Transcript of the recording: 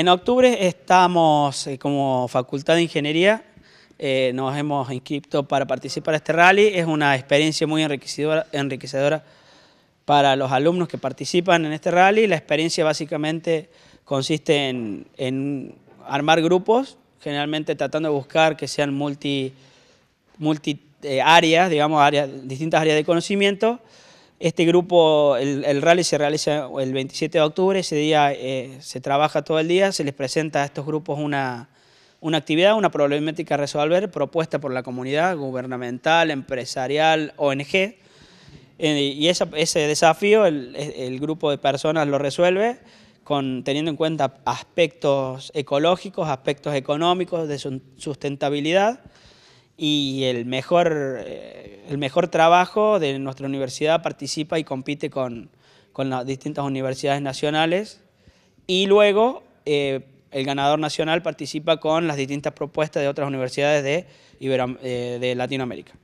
en octubre estamos eh, como Facultad de Ingeniería, eh, nos hemos inscrito para participar a este rally. Es una experiencia muy enriquecedora, enriquecedora para los alumnos que participan en este rally. La experiencia básicamente consiste en, en armar grupos, generalmente tratando de buscar que sean multi, multi eh, áreas, digamos, áreas, distintas áreas de conocimiento, este grupo, el, rally se realiza el 27 de octubre, ese día eh, se trabaja todo el día, se les presenta a estos grupos una, una actividad, una problemática a resolver propuesta por la comunidad gubernamental, empresarial, ONG, eh, y ese desafío el, grupo de personas lo resuelve con, teniendo en cuenta aspectos ecológicos, aspectos económicos, de sustentabilidad, y el mejor... Eh, el mejor trabajo de nuestra universidad participa y compite con, las distintas universidades nacionales y luego eh, el ganador nacional participa con las distintas propuestas de otras universidades de, eh, de Latinoamérica.